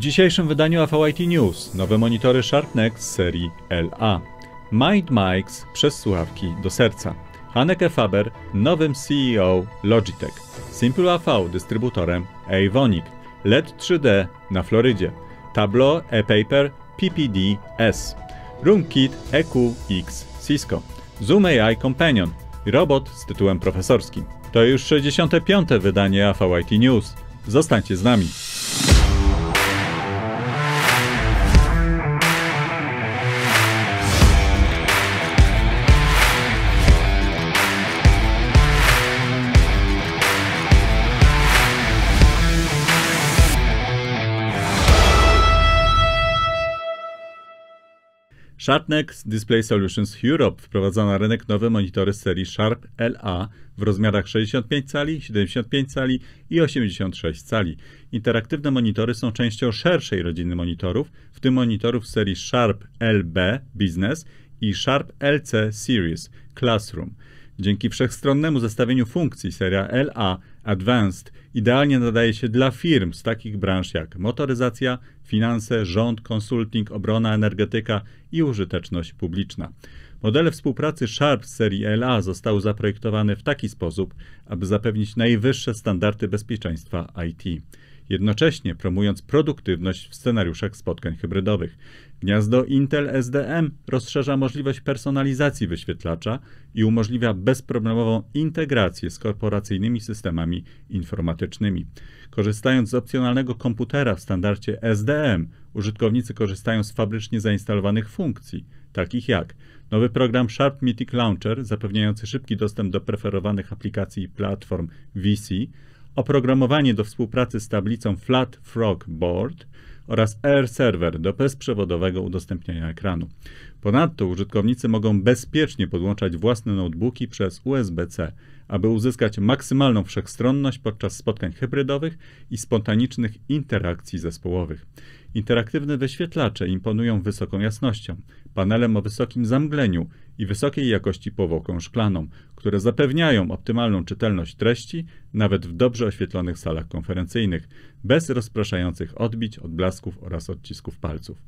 W dzisiejszym wydaniu AVIT News nowe monitory Sharpneck z serii LA. Mind Mics przez słuchawki do serca. Haneke Faber nowym CEO Logitech. Simple AV dystrybutorem Avonic. LED 3D na Florydzie. Tableau e-paper PPD-S. RoomKit EQX Cisco. Zoom AI Companion. Robot z tytułem profesorskim. To już 65. wydanie AVIT News. Zostańcie z nami. Sharpnex Display Solutions Europe wprowadza na rynek nowe monitory serii Sharp LA w rozmiarach 65 cali, 75 cali i 86 cali. Interaktywne monitory są częścią szerszej rodziny monitorów, w tym monitorów serii Sharp LB Business i Sharp LC Series Classroom. Dzięki wszechstronnemu zestawieniu funkcji seria LA Advanced idealnie nadaje się dla firm z takich branż jak motoryzacja, finanse, rząd, konsulting, obrona, energetyka i użyteczność publiczna. Modele współpracy Sharp z serii LA zostały zaprojektowane w taki sposób, aby zapewnić najwyższe standardy bezpieczeństwa IT jednocześnie promując produktywność w scenariuszach spotkań hybrydowych. Gniazdo Intel SDM rozszerza możliwość personalizacji wyświetlacza i umożliwia bezproblemową integrację z korporacyjnymi systemami informatycznymi. Korzystając z opcjonalnego komputera w standardzie SDM, użytkownicy korzystają z fabrycznie zainstalowanych funkcji, takich jak nowy program Sharp Mythic Launcher zapewniający szybki dostęp do preferowanych aplikacji i platform VC, oprogramowanie do współpracy z tablicą Flat Frog Board oraz Air Server do bezprzewodowego udostępniania ekranu. Ponadto użytkownicy mogą bezpiecznie podłączać własne notebooki przez USB-C, aby uzyskać maksymalną wszechstronność podczas spotkań hybrydowych i spontanicznych interakcji zespołowych. Interaktywne wyświetlacze imponują wysoką jasnością, panelem o wysokim zamgleniu i wysokiej jakości powłoką szklaną, które zapewniają optymalną czytelność treści nawet w dobrze oświetlonych salach konferencyjnych, bez rozpraszających odbić, odblasków oraz odcisków palców.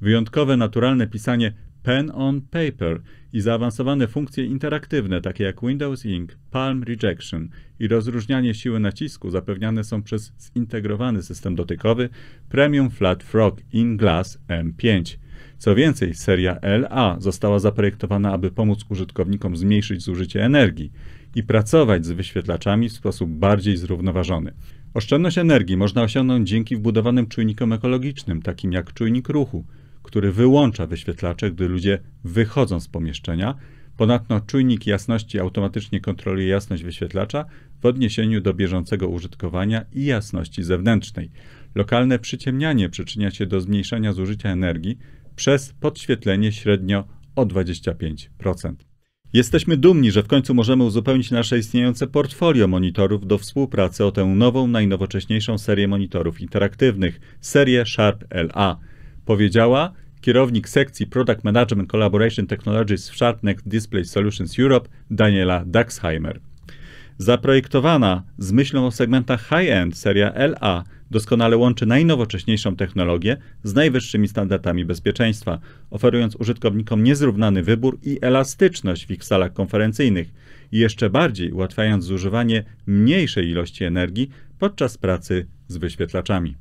Wyjątkowe naturalne pisanie pen on paper i zaawansowane funkcje interaktywne takie jak Windows Ink, Palm Rejection i rozróżnianie siły nacisku zapewniane są przez zintegrowany system dotykowy Premium Flat Frog In Glass M5. Co więcej, seria LA została zaprojektowana, aby pomóc użytkownikom zmniejszyć zużycie energii i pracować z wyświetlaczami w sposób bardziej zrównoważony. Oszczędność energii można osiągnąć dzięki wbudowanym czujnikom ekologicznym, takim jak czujnik ruchu, który wyłącza wyświetlacze, gdy ludzie wychodzą z pomieszczenia. Ponadto czujnik jasności automatycznie kontroluje jasność wyświetlacza w odniesieniu do bieżącego użytkowania i jasności zewnętrznej. Lokalne przyciemnianie przyczynia się do zmniejszenia zużycia energii, przez podświetlenie średnio o 25%. Jesteśmy dumni, że w końcu możemy uzupełnić nasze istniejące portfolio monitorów do współpracy o tę nową, najnowocześniejszą serię monitorów interaktywnych, serię Sharp LA. Powiedziała kierownik sekcji Product Management Collaboration Technologies w Next Display Solutions Europe Daniela Daxheimer. Zaprojektowana z myślą o segmentach high-end seria LA doskonale łączy najnowocześniejszą technologię z najwyższymi standardami bezpieczeństwa, oferując użytkownikom niezrównany wybór i elastyczność w ich salach konferencyjnych i jeszcze bardziej ułatwiając zużywanie mniejszej ilości energii podczas pracy z wyświetlaczami.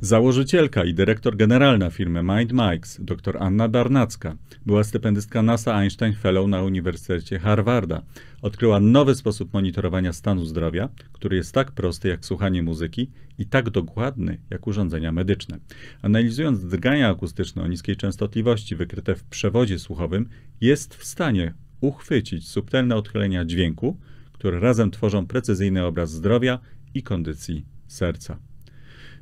Założycielka i dyrektor generalna firmy Mind Mikes, dr Anna Darnacka, była stypendystka NASA Einstein Fellow na Uniwersytecie Harvarda. Odkryła nowy sposób monitorowania stanu zdrowia, który jest tak prosty jak słuchanie muzyki i tak dokładny jak urządzenia medyczne. Analizując drgania akustyczne o niskiej częstotliwości wykryte w przewodzie słuchowym, jest w stanie uchwycić subtelne odchylenia dźwięku, które razem tworzą precyzyjny obraz zdrowia i kondycji serca.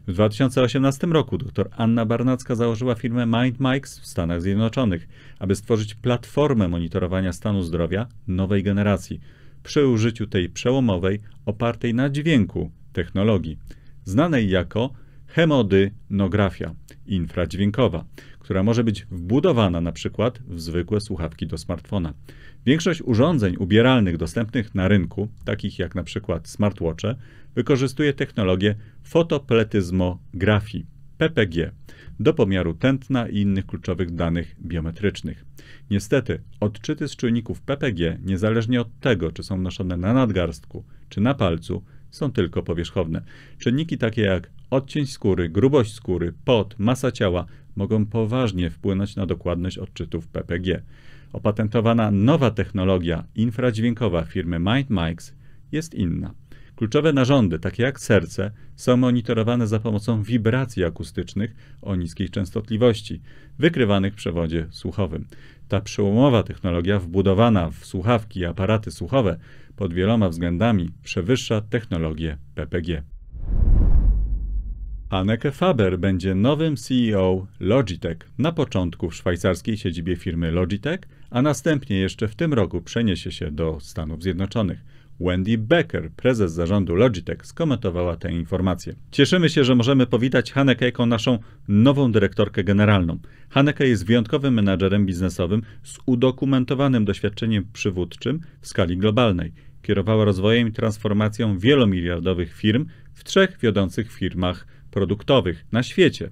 W 2018 roku dr Anna Barnacka założyła firmę MindMikes w Stanach Zjednoczonych, aby stworzyć platformę monitorowania stanu zdrowia nowej generacji przy użyciu tej przełomowej, opartej na dźwięku technologii, znanej jako hemodynografia infradźwiękowa, która może być wbudowana na przykład w zwykłe słuchawki do smartfona. Większość urządzeń ubieralnych dostępnych na rynku, takich jak na przykład smartwatche, wykorzystuje technologię fotopletyzmografii PPG do pomiaru tętna i innych kluczowych danych biometrycznych. Niestety, odczyty z czujników PPG, niezależnie od tego, czy są noszone na nadgarstku czy na palcu, są tylko powierzchowne. Czynniki takie jak Odcień skóry, grubość skóry, pot, masa ciała mogą poważnie wpłynąć na dokładność odczytów PPG. Opatentowana nowa technologia infradźwiękowa firmy MindMix jest inna. Kluczowe narządy, takie jak serce, są monitorowane za pomocą wibracji akustycznych o niskiej częstotliwości, wykrywanych w przewodzie słuchowym. Ta przełomowa technologia wbudowana w słuchawki i aparaty słuchowe pod wieloma względami przewyższa technologię PPG. Anneke Faber będzie nowym CEO Logitech na początku w szwajcarskiej siedzibie firmy Logitech, a następnie jeszcze w tym roku przeniesie się do Stanów Zjednoczonych. Wendy Becker, prezes zarządu Logitech, skomentowała tę informację. Cieszymy się, że możemy powitać Haneke jako naszą nową dyrektorkę generalną. Haneke jest wyjątkowym menadżerem biznesowym z udokumentowanym doświadczeniem przywódczym w skali globalnej. Kierowała rozwojem i transformacją wielomiliardowych firm w trzech wiodących firmach produktowych na świecie.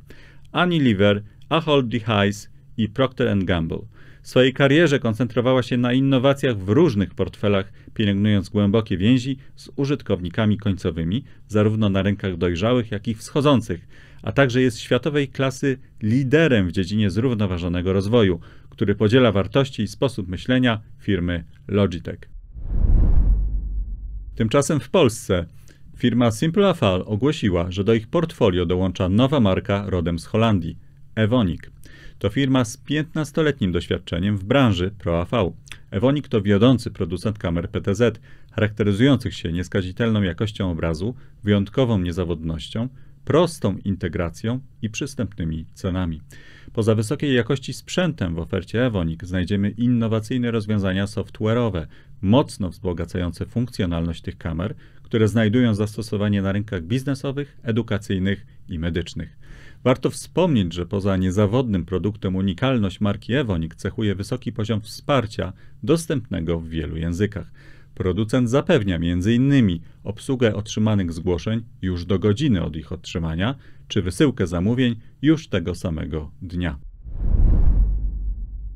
Unilever, Ahold Dehyes i Procter Gamble. W swojej karierze koncentrowała się na innowacjach w różnych portfelach, pielęgnując głębokie więzi z użytkownikami końcowymi, zarówno na rynkach dojrzałych, jak i wschodzących, a także jest światowej klasy liderem w dziedzinie zrównoważonego rozwoju, który podziela wartości i sposób myślenia firmy Logitech. Tymczasem w Polsce Firma Simple Fal ogłosiła, że do ich portfolio dołącza nowa marka rodem z Holandii Evonik. To firma z 15-letnim doświadczeniem w branży ProAV. Evonik to wiodący producent kamer PTZ, charakteryzujących się nieskazitelną jakością obrazu, wyjątkową niezawodnością prostą integracją i przystępnymi cenami. Poza wysokiej jakości sprzętem w ofercie Evonik znajdziemy innowacyjne rozwiązania software'owe, mocno wzbogacające funkcjonalność tych kamer, które znajdują zastosowanie na rynkach biznesowych, edukacyjnych i medycznych. Warto wspomnieć, że poza niezawodnym produktem unikalność marki Evonik cechuje wysoki poziom wsparcia dostępnego w wielu językach. Producent zapewnia m.in. obsługę otrzymanych zgłoszeń już do godziny od ich otrzymania, czy wysyłkę zamówień już tego samego dnia.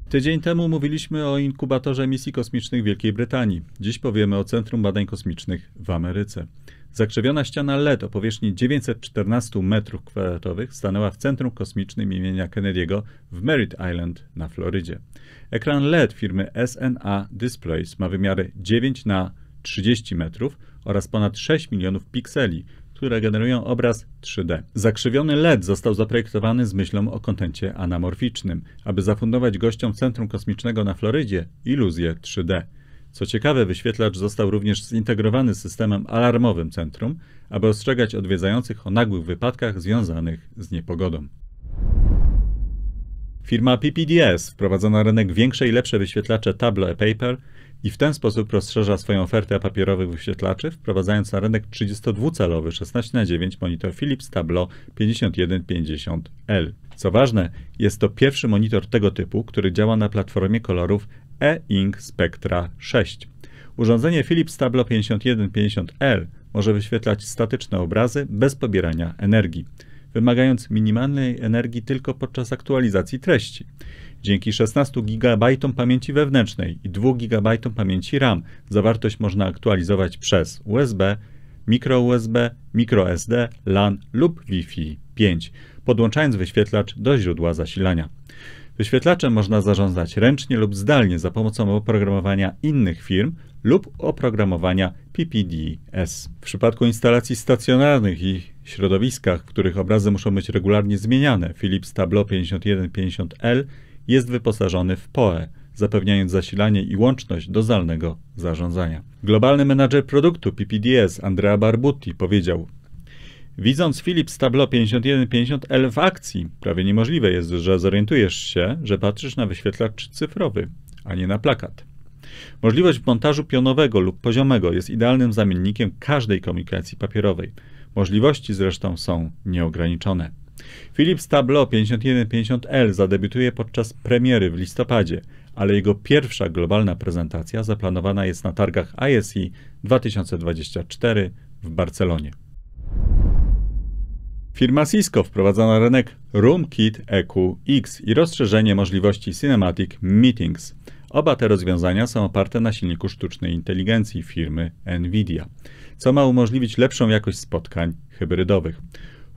Tydzień temu mówiliśmy o inkubatorze misji kosmicznych Wielkiej Brytanii. Dziś powiemy o Centrum Badań Kosmicznych w Ameryce. Zakrzywiona ściana LED o powierzchni 914 m2 stanęła w Centrum Kosmicznym imienia Kennedy'ego w Merritt Island na Florydzie. Ekran LED firmy SNA Displays ma wymiary 9 na 30 metrów oraz ponad 6 milionów pikseli, które generują obraz 3D. Zakrzywiony LED został zaprojektowany z myślą o kontencie anamorficznym, aby zafundować gościom Centrum Kosmicznego na Florydzie iluzję 3D. Co ciekawe, wyświetlacz został również zintegrowany z systemem alarmowym centrum, aby ostrzegać odwiedzających o nagłych wypadkach związanych z niepogodą. Firma PPDS wprowadza na rynek większe i lepsze wyświetlacze Tableau Paper i w ten sposób rozszerza swoją ofertę papierowych wyświetlaczy, wprowadzając na rynek 32-calowy 16x9 monitor Philips Tableau 5150L. Co ważne, jest to pierwszy monitor tego typu, który działa na platformie kolorów e-ink Spectra 6. Urządzenie Philips Tableau 5150L może wyświetlać statyczne obrazy bez pobierania energii, wymagając minimalnej energii tylko podczas aktualizacji treści. Dzięki 16 GB pamięci wewnętrznej i 2 GB pamięci RAM zawartość można aktualizować przez USB, mikro USB, mikro SD, LAN lub Wi-Fi 5, podłączając wyświetlacz do źródła zasilania. Wyświetlaczem można zarządzać ręcznie lub zdalnie za pomocą oprogramowania innych firm lub oprogramowania PPDS. W przypadku instalacji stacjonarnych i środowiskach, w których obrazy muszą być regularnie zmieniane, Philips Tableau 5150L jest wyposażony w POE, zapewniając zasilanie i łączność do zdalnego zarządzania. Globalny menadżer produktu PPDS Andrea Barbuti powiedział: Widząc Philips Tableau 5150 L w akcji, prawie niemożliwe jest, że zorientujesz się, że patrzysz na wyświetlacz cyfrowy, a nie na plakat. Możliwość montażu pionowego lub poziomego jest idealnym zamiennikiem każdej komunikacji papierowej. Możliwości zresztą są nieograniczone. Philips Tableau 5150L zadebiutuje podczas premiery w listopadzie, ale jego pierwsza globalna prezentacja zaplanowana jest na targach ISI 2024 w Barcelonie. Firma Cisco wprowadza na rynek RoomKit EQX i rozszerzenie możliwości Cinematic Meetings. Oba te rozwiązania są oparte na silniku sztucznej inteligencji firmy NVIDIA, co ma umożliwić lepszą jakość spotkań hybrydowych.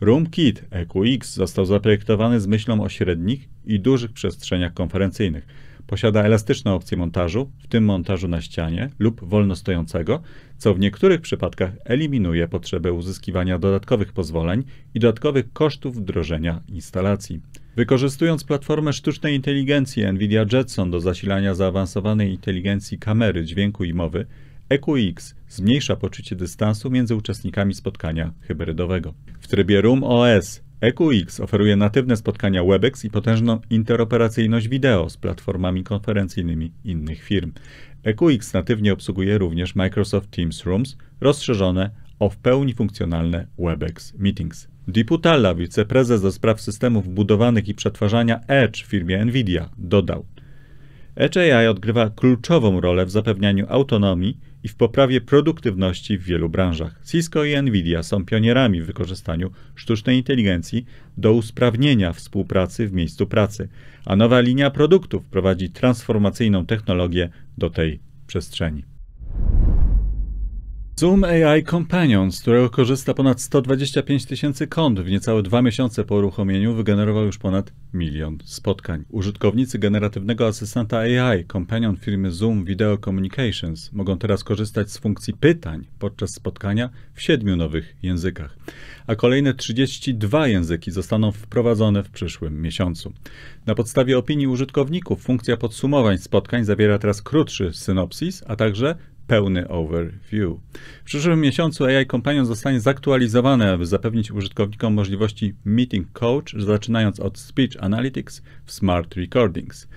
RoomKit EQX został zaprojektowany z myślą o średnich i dużych przestrzeniach konferencyjnych Posiada elastyczne opcje montażu, w tym montażu na ścianie lub wolno stojącego, co w niektórych przypadkach eliminuje potrzebę uzyskiwania dodatkowych pozwoleń i dodatkowych kosztów wdrożenia instalacji. Wykorzystując platformę sztucznej inteligencji NVIDIA Jetson do zasilania zaawansowanej inteligencji kamery, dźwięku i mowy, EQX zmniejsza poczucie dystansu między uczestnikami spotkania hybrydowego. W trybie Room OS EQX oferuje natywne spotkania WebEx i potężną interoperacyjność wideo z platformami konferencyjnymi innych firm. EQX natywnie obsługuje również Microsoft Teams Rooms rozszerzone o w pełni funkcjonalne WebEx Meetings. Diputalla, wiceprezes do spraw systemów budowanych i przetwarzania Edge w firmie Nvidia, dodał: Edge AI odgrywa kluczową rolę w zapewnianiu autonomii i w poprawie produktywności w wielu branżach. Cisco i Nvidia są pionierami w wykorzystaniu sztucznej inteligencji do usprawnienia współpracy w miejscu pracy, a nowa linia produktów prowadzi transformacyjną technologię do tej przestrzeni. Zoom AI Companion, z którego korzysta ponad 125 tysięcy kont w niecałe dwa miesiące po uruchomieniu, wygenerował już ponad milion spotkań. Użytkownicy generatywnego asystenta AI Companion firmy Zoom Video Communications mogą teraz korzystać z funkcji pytań podczas spotkania w siedmiu nowych językach, a kolejne 32 języki zostaną wprowadzone w przyszłym miesiącu. Na podstawie opinii użytkowników funkcja podsumowań spotkań zawiera teraz krótszy synopsis, a także pełny overview. W przyszłym miesiącu AI Companion zostanie zaktualizowane, aby zapewnić użytkownikom możliwości Meeting Coach, zaczynając od Speech Analytics w Smart Recordings.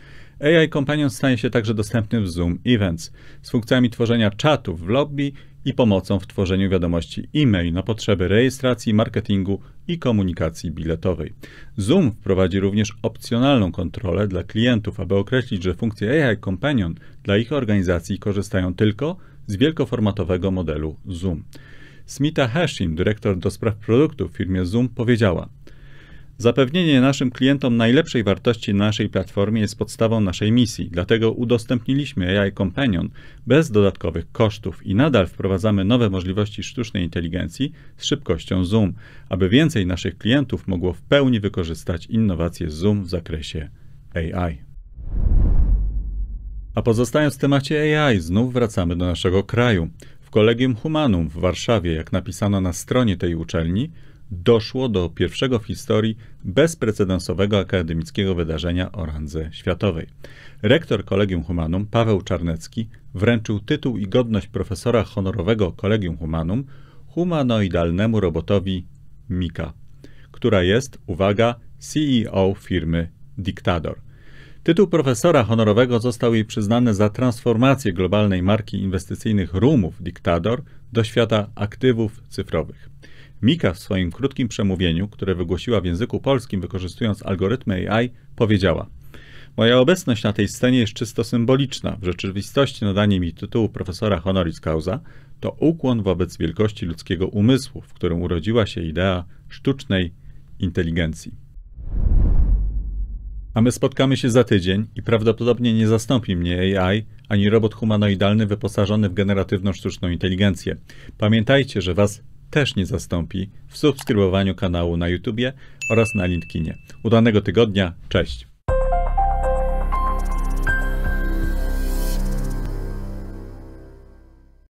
AI Companion stanie się także dostępny w Zoom Events z funkcjami tworzenia czatów w lobby i pomocą w tworzeniu wiadomości e-mail na potrzeby rejestracji, marketingu i komunikacji biletowej. Zoom wprowadzi również opcjonalną kontrolę dla klientów, aby określić, że funkcje AI Companion dla ich organizacji korzystają tylko z wielkoformatowego modelu Zoom. Smita Hashim, dyrektor do spraw produktów w firmie Zoom, powiedziała: Zapewnienie naszym klientom najlepszej wartości na naszej platformie jest podstawą naszej misji, dlatego udostępniliśmy AI Companion bez dodatkowych kosztów i nadal wprowadzamy nowe możliwości sztucznej inteligencji z szybkością Zoom, aby więcej naszych klientów mogło w pełni wykorzystać innowacje Zoom w zakresie AI. A pozostając w temacie AI, znów wracamy do naszego kraju. W Kolegium Humanum w Warszawie, jak napisano na stronie tej uczelni, doszło do pierwszego w historii bezprecedensowego akademickiego wydarzenia o randze światowej. Rektor Kolegium Humanum Paweł Czarnecki wręczył tytuł i godność profesora honorowego Kolegium Humanum humanoidalnemu robotowi Mika, która jest, uwaga, CEO firmy Diktador. Tytuł profesora honorowego został jej przyznany za transformację globalnej marki inwestycyjnych Rumów Diktador do świata aktywów cyfrowych. Mika w swoim krótkim przemówieniu, które wygłosiła w języku polskim wykorzystując algorytmy AI, powiedziała: Moja obecność na tej scenie jest czysto symboliczna. W rzeczywistości nadanie mi tytułu profesora honoris causa to ukłon wobec wielkości ludzkiego umysłu, w którym urodziła się idea sztucznej inteligencji. A my spotkamy się za tydzień i prawdopodobnie nie zastąpi mnie AI ani robot humanoidalny wyposażony w generatywną sztuczną inteligencję. Pamiętajcie, że Was też nie zastąpi w subskrybowaniu kanału na YouTubie oraz na LinkedInie. Udanego tygodnia, cześć!